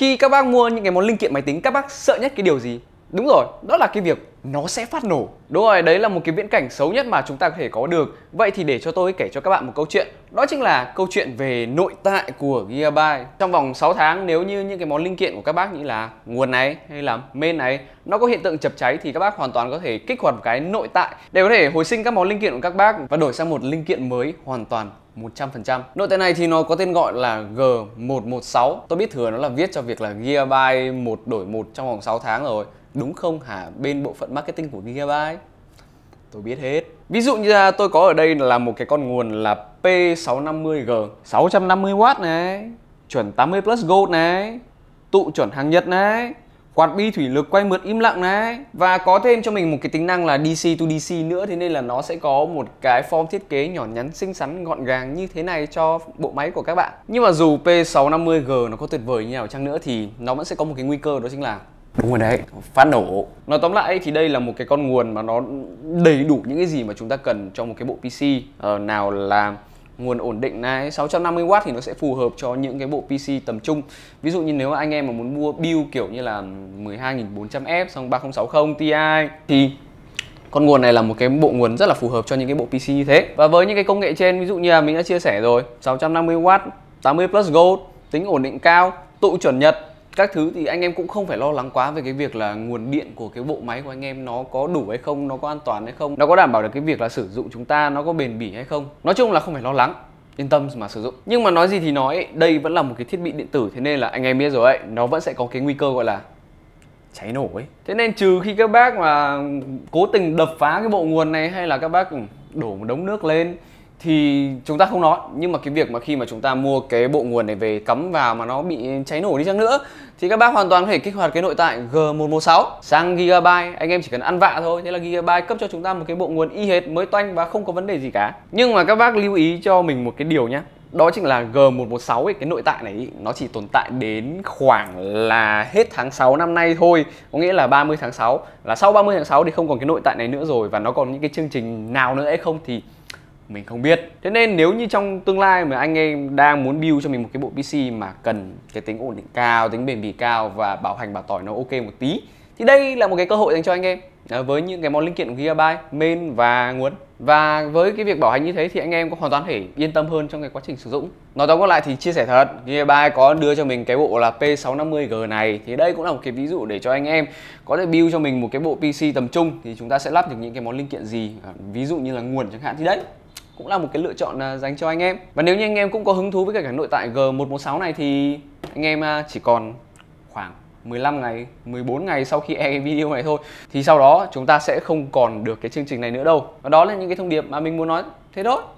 Khi các bác mua những cái món linh kiện máy tính các bác sợ nhất cái điều gì? Đúng rồi, đó là cái việc nó sẽ phát nổ. Đúng rồi, đấy là một cái viễn cảnh xấu nhất mà chúng ta có thể có được. Vậy thì để cho tôi kể cho các bạn một câu chuyện. Đó chính là câu chuyện về nội tại của Gigabyte. Trong vòng 6 tháng nếu như những cái món linh kiện của các bác như là nguồn này hay là main này nó có hiện tượng chập cháy thì các bác hoàn toàn có thể kích hoạt một cái nội tại để có thể hồi sinh các món linh kiện của các bác và đổi sang một linh kiện mới hoàn toàn 100%. Nội tệ này thì nó có tên gọi là G116. Tôi biết thừa nó là viết cho việc là Gigabyte một đổi một trong vòng 6 tháng rồi. Đúng không hả bên bộ phận marketing của Gigabyte? Tôi biết hết. Ví dụ như là tôi có ở đây là một cái con nguồn là P650G 650W này, chuẩn 80 plus gold này, tụ chuẩn hàng Nhật này, quạt bi thủy lực quay mượt im lặng này và có thêm cho mình một cái tính năng là DC to DC nữa thế nên là nó sẽ có một cái form thiết kế nhỏ nhắn xinh xắn gọn gàng như thế này cho bộ máy của các bạn nhưng mà dù P650G nó có tuyệt vời như nào chăng nữa thì nó vẫn sẽ có một cái nguy cơ đó chính là đúng rồi đấy phát nổ nói tóm lại thì đây là một cái con nguồn mà nó đầy đủ những cái gì mà chúng ta cần cho một cái bộ pc ờ, nào là nguồn ổn định này 650W thì nó sẽ phù hợp cho những cái bộ PC tầm trung ví dụ như nếu mà anh em mà muốn mua build kiểu như là 12 400 f xong 3060 Ti thì con nguồn này là một cái bộ nguồn rất là phù hợp cho những cái bộ PC như thế và với những cái công nghệ trên ví dụ như là mình đã chia sẻ rồi 650W 80 plus gold tính ổn định cao tụ chuẩn nhật các thứ thì anh em cũng không phải lo lắng quá về cái việc là nguồn điện của cái bộ máy của anh em nó có đủ hay không nó có an toàn hay không nó có đảm bảo được cái việc là sử dụng chúng ta nó có bền bỉ hay không nói chung là không phải lo lắng yên tâm mà sử dụng nhưng mà nói gì thì nói đây vẫn là một cái thiết bị điện tử thế nên là anh em biết rồi ấy nó vẫn sẽ có cái nguy cơ gọi là cháy nổ ấy thế nên trừ khi các bác mà cố tình đập phá cái bộ nguồn này hay là các bác ừ, đổ một đống nước lên thì chúng ta không nói nhưng mà cái việc mà khi mà chúng ta mua cái bộ nguồn này về cắm vào mà nó bị cháy nổ đi chăng nữa thì các bác hoàn toàn có thể kích hoạt cái nội tại G116 sang Gigabyte anh em chỉ cần ăn vạ thôi thế là Gigabyte cấp cho chúng ta một cái bộ nguồn y hệt mới toanh và không có vấn đề gì cả nhưng mà các bác lưu ý cho mình một cái điều nhé đó chính là G116 ấy, cái nội tại này ý, nó chỉ tồn tại đến khoảng là hết tháng 6 năm nay thôi có nghĩa là 30 tháng 6 là sau 30 tháng 6 thì không còn cái nội tại này nữa rồi và nó còn những cái chương trình nào nữa hay không thì mình không biết thế nên nếu như trong tương lai mà anh em đang muốn build cho mình một cái bộ pc mà cần cái tính ổn định cao tính bền bỉ cao và bảo hành bảo tỏi nó ok một tí thì đây là một cái cơ hội dành cho anh em ờ, với những cái món linh kiện của Gigabyte, main và nguồn và với cái việc bảo hành như thế thì anh em có hoàn toàn thể yên tâm hơn trong cái quá trình sử dụng nói tóm lại thì chia sẻ thật Gigabyte có đưa cho mình cái bộ là P650G này thì đây cũng là một cái ví dụ để cho anh em có thể build cho mình một cái bộ PC tầm trung thì chúng ta sẽ lắp được những cái món linh kiện gì ờ, ví dụ như là nguồn chẳng hạn thì đấy cũng là một cái lựa chọn à, dành cho anh em và nếu như anh em cũng có hứng thú với cả cái nội tại G116 này thì anh em à, chỉ còn khoảng 15 ngày, 14 ngày sau khi e video này thôi Thì sau đó chúng ta sẽ không còn được cái chương trình này nữa đâu Và đó là những cái thông điệp mà mình muốn nói thế thôi